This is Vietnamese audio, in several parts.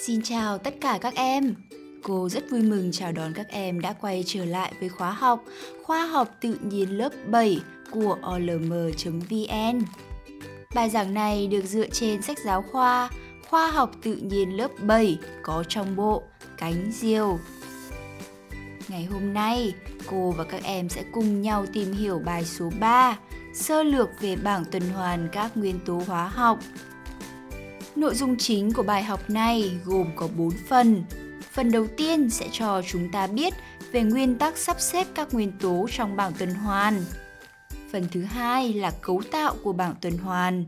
Xin chào tất cả các em. Cô rất vui mừng chào đón các em đã quay trở lại với khóa học Khoa học tự nhiên lớp 7 của olm.vn. Bài giảng này được dựa trên sách giáo khoa Khoa học tự nhiên lớp 7 có trong bộ Cánh diều. Ngày hôm nay, cô và các em sẽ cùng nhau tìm hiểu bài số 3, sơ lược về bảng tuần hoàn các nguyên tố hóa học Nội dung chính của bài học này gồm có 4 phần. Phần đầu tiên sẽ cho chúng ta biết về nguyên tắc sắp xếp các nguyên tố trong bảng tuần hoàn. Phần thứ hai là cấu tạo của bảng tuần hoàn.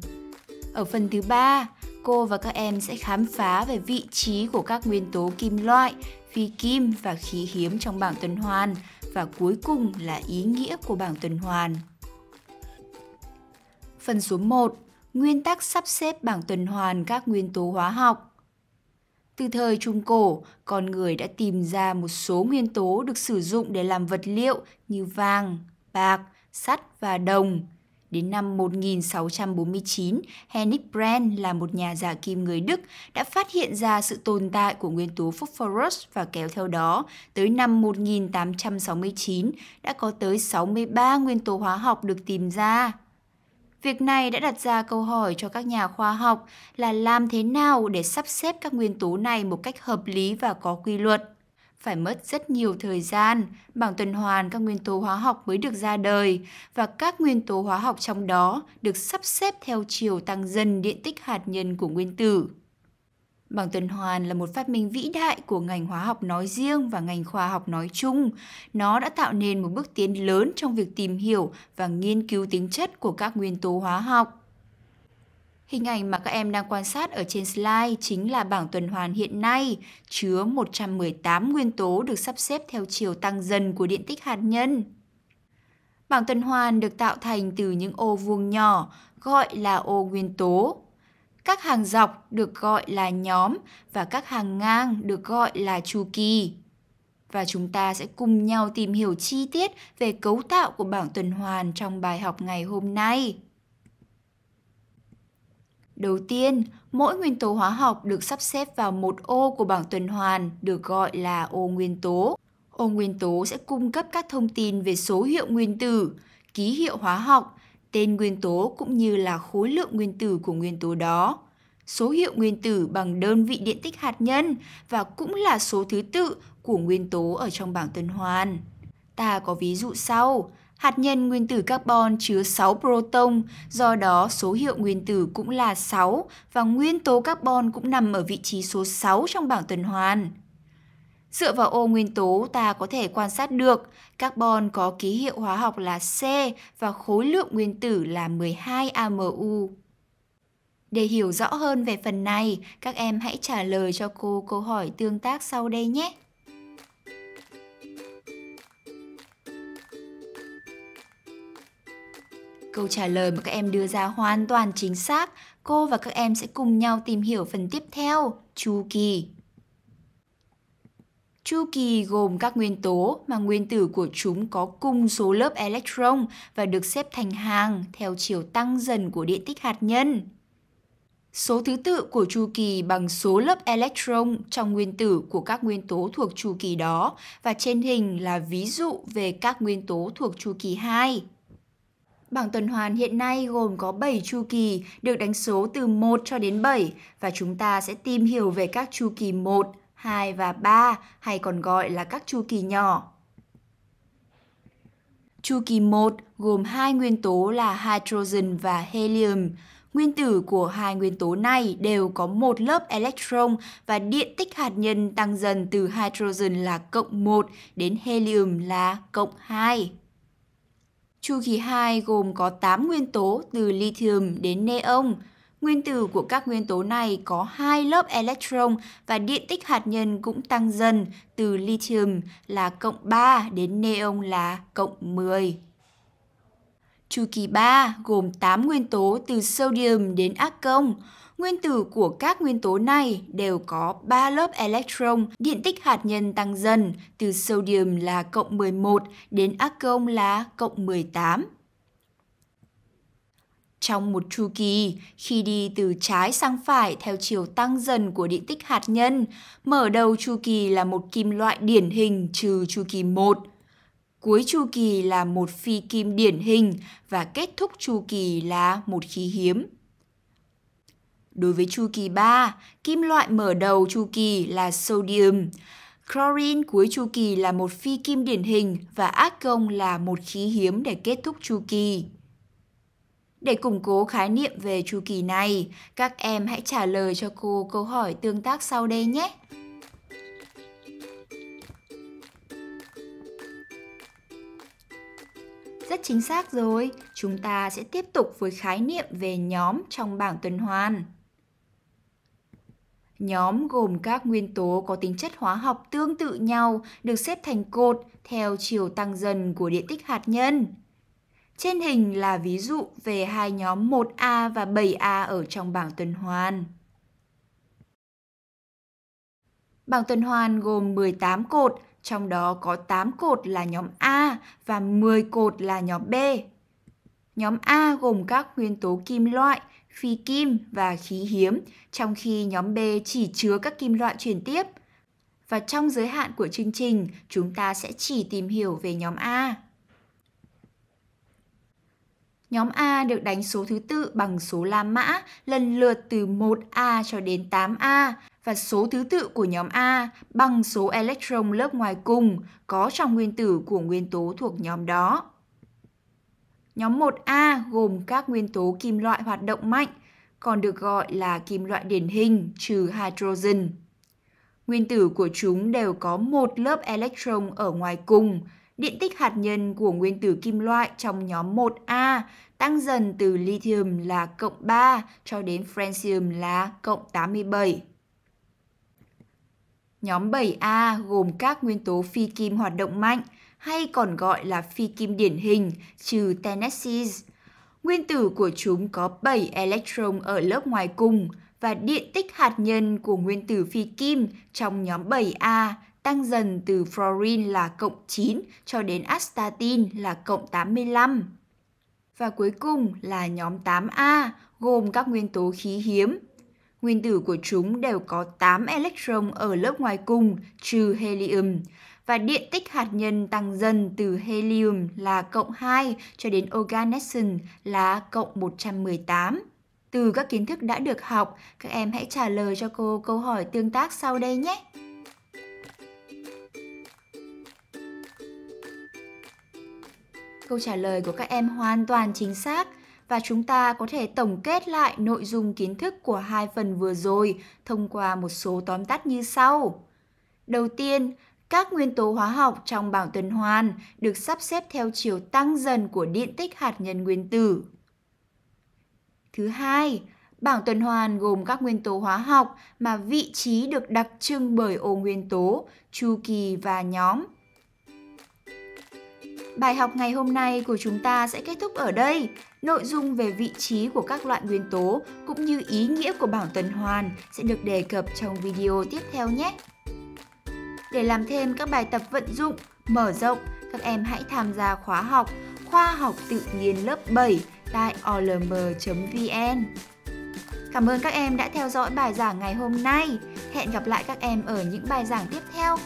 Ở phần thứ ba, cô và các em sẽ khám phá về vị trí của các nguyên tố kim loại, phi kim và khí hiếm trong bảng tuần hoàn và cuối cùng là ý nghĩa của bảng tuần hoàn. Phần số 1 nguyên tắc sắp xếp bảng tuần hoàn các nguyên tố hóa học. Từ thời Trung Cổ, con người đã tìm ra một số nguyên tố được sử dụng để làm vật liệu như vàng, bạc, sắt và đồng. Đến năm 1649, Henrik Brand là một nhà giả kim người Đức đã phát hiện ra sự tồn tại của nguyên tố phosphorus và kéo theo đó, tới năm 1869 đã có tới 63 nguyên tố hóa học được tìm ra. Việc này đã đặt ra câu hỏi cho các nhà khoa học là làm thế nào để sắp xếp các nguyên tố này một cách hợp lý và có quy luật. Phải mất rất nhiều thời gian, bảng tuần hoàn các nguyên tố hóa học mới được ra đời và các nguyên tố hóa học trong đó được sắp xếp theo chiều tăng dần điện tích hạt nhân của nguyên tử. Bảng tuần hoàn là một phát minh vĩ đại của ngành hóa học nói riêng và ngành khoa học nói chung. Nó đã tạo nên một bước tiến lớn trong việc tìm hiểu và nghiên cứu tính chất của các nguyên tố hóa học. Hình ảnh mà các em đang quan sát ở trên slide chính là bảng tuần hoàn hiện nay, chứa 118 nguyên tố được sắp xếp theo chiều tăng dần của điện tích hạt nhân. Bảng tuần hoàn được tạo thành từ những ô vuông nhỏ, gọi là ô nguyên tố. Các hàng dọc được gọi là nhóm và các hàng ngang được gọi là chu kỳ. Và chúng ta sẽ cùng nhau tìm hiểu chi tiết về cấu tạo của bảng tuần hoàn trong bài học ngày hôm nay. Đầu tiên, mỗi nguyên tố hóa học được sắp xếp vào một ô của bảng tuần hoàn được gọi là ô nguyên tố. Ô nguyên tố sẽ cung cấp các thông tin về số hiệu nguyên tử, ký hiệu hóa học tên nguyên tố cũng như là khối lượng nguyên tử của nguyên tố đó, số hiệu nguyên tử bằng đơn vị điện tích hạt nhân và cũng là số thứ tự của nguyên tố ở trong bảng tuần hoàn. Ta có ví dụ sau, hạt nhân nguyên tử carbon chứa 6 proton, do đó số hiệu nguyên tử cũng là 6 và nguyên tố carbon cũng nằm ở vị trí số 6 trong bảng tuần hoàn. Dựa vào ô nguyên tố, ta có thể quan sát được carbon có ký hiệu hóa học là C và khối lượng nguyên tử là 12 AMU. Để hiểu rõ hơn về phần này, các em hãy trả lời cho cô câu hỏi tương tác sau đây nhé. Câu trả lời mà các em đưa ra hoàn toàn chính xác. Cô và các em sẽ cùng nhau tìm hiểu phần tiếp theo, chu kỳ Chu kỳ gồm các nguyên tố mà nguyên tử của chúng có cùng số lớp electron và được xếp thành hàng theo chiều tăng dần của điện tích hạt nhân. Số thứ tự của chu kỳ bằng số lớp electron trong nguyên tử của các nguyên tố thuộc chu kỳ đó và trên hình là ví dụ về các nguyên tố thuộc chu kỳ 2. Bảng tuần hoàn hiện nay gồm có 7 chu kỳ được đánh số từ 1 cho đến 7 và chúng ta sẽ tìm hiểu về các chu kỳ 1, 2 và 3 hay còn gọi là các chu kỳ nhỏ. Chu kỳ 1 gồm hai nguyên tố là hydrogen và helium. Nguyên tử của hai nguyên tố này đều có một lớp electron và điện tích hạt nhân tăng dần từ hydrogen là cộng 1 đến helium là cộng 2. Chu kỳ 2 gồm có 8 nguyên tố từ lithium đến neon. Nguyên tử của các nguyên tố này có hai lớp electron và điện tích hạt nhân cũng tăng dần từ lithium là cộng 3 đến neon là cộng 10. Chu kỳ 3 gồm 8 nguyên tố từ sodium đến argon. Nguyên tử của các nguyên tố này đều có 3 lớp electron, điện tích hạt nhân tăng dần từ sodium là cộng 11 đến argon là cộng 18. Trong một chu kỳ, khi đi từ trái sang phải theo chiều tăng dần của điện tích hạt nhân, mở đầu chu kỳ là một kim loại điển hình trừ chu kỳ 1. Cuối chu kỳ là một phi kim điển hình và kết thúc chu kỳ là một khí hiếm. Đối với chu kỳ 3, kim loại mở đầu chu kỳ là sodium. Chlorine cuối chu kỳ là một phi kim điển hình và argon là một khí hiếm để kết thúc chu kỳ. Để củng cố khái niệm về chu kỳ này, các em hãy trả lời cho cô câu hỏi tương tác sau đây nhé. Rất chính xác rồi, chúng ta sẽ tiếp tục với khái niệm về nhóm trong bảng tuần hoàn. Nhóm gồm các nguyên tố có tính chất hóa học tương tự nhau được xếp thành cột theo chiều tăng dần của điện tích hạt nhân. Trên hình là ví dụ về hai nhóm 1A và 7A ở trong bảng tuần hoàn. Bảng tuần hoàn gồm 18 cột, trong đó có 8 cột là nhóm A và 10 cột là nhóm B. Nhóm A gồm các nguyên tố kim loại, phi kim và khí hiếm, trong khi nhóm B chỉ chứa các kim loại chuyển tiếp. Và trong giới hạn của chương trình, chúng ta sẽ chỉ tìm hiểu về nhóm A. Nhóm A được đánh số thứ tự bằng số La Mã lần lượt từ 1A cho đến 8A và số thứ tự của nhóm A bằng số electron lớp ngoài cùng có trong nguyên tử của nguyên tố thuộc nhóm đó. Nhóm 1A gồm các nguyên tố kim loại hoạt động mạnh, còn được gọi là kim loại điển hình trừ hydrogen. Nguyên tử của chúng đều có một lớp electron ở ngoài cùng điện tích hạt nhân của nguyên tử kim loại trong nhóm 1A tăng dần từ lithium là cộng 3 cho đến francium là cộng 87. Nhóm 7A gồm các nguyên tố phi kim hoạt động mạnh hay còn gọi là phi kim điển hình trừ tennessee. Nguyên tử của chúng có 7 electron ở lớp ngoài cùng và điện tích hạt nhân của nguyên tử phi kim trong nhóm 7A tăng dần từ fluorine là cộng 9 cho đến astatin là cộng 85. Và cuối cùng là nhóm 8A, gồm các nguyên tố khí hiếm. Nguyên tử của chúng đều có 8 electron ở lớp ngoài cùng, trừ helium, và điện tích hạt nhân tăng dần từ helium là cộng 2 cho đến organesson là cộng 118. Từ các kiến thức đã được học, các em hãy trả lời cho cô câu hỏi tương tác sau đây nhé. Câu trả lời của các em hoàn toàn chính xác và chúng ta có thể tổng kết lại nội dung kiến thức của hai phần vừa rồi thông qua một số tóm tắt như sau. Đầu tiên, các nguyên tố hóa học trong bảng tuần hoàn được sắp xếp theo chiều tăng dần của điện tích hạt nhân nguyên tử. Thứ hai, bảng tuần hoàn gồm các nguyên tố hóa học mà vị trí được đặc trưng bởi ô nguyên tố, chu kỳ và nhóm. Bài học ngày hôm nay của chúng ta sẽ kết thúc ở đây. Nội dung về vị trí của các loại nguyên tố cũng như ý nghĩa của bảng tuần hoàn sẽ được đề cập trong video tiếp theo nhé. Để làm thêm các bài tập vận dụng, mở rộng, các em hãy tham gia khóa học Khoa học tự nhiên lớp 7 tại olm.vn. Cảm ơn các em đã theo dõi bài giảng ngày hôm nay. Hẹn gặp lại các em ở những bài giảng tiếp theo.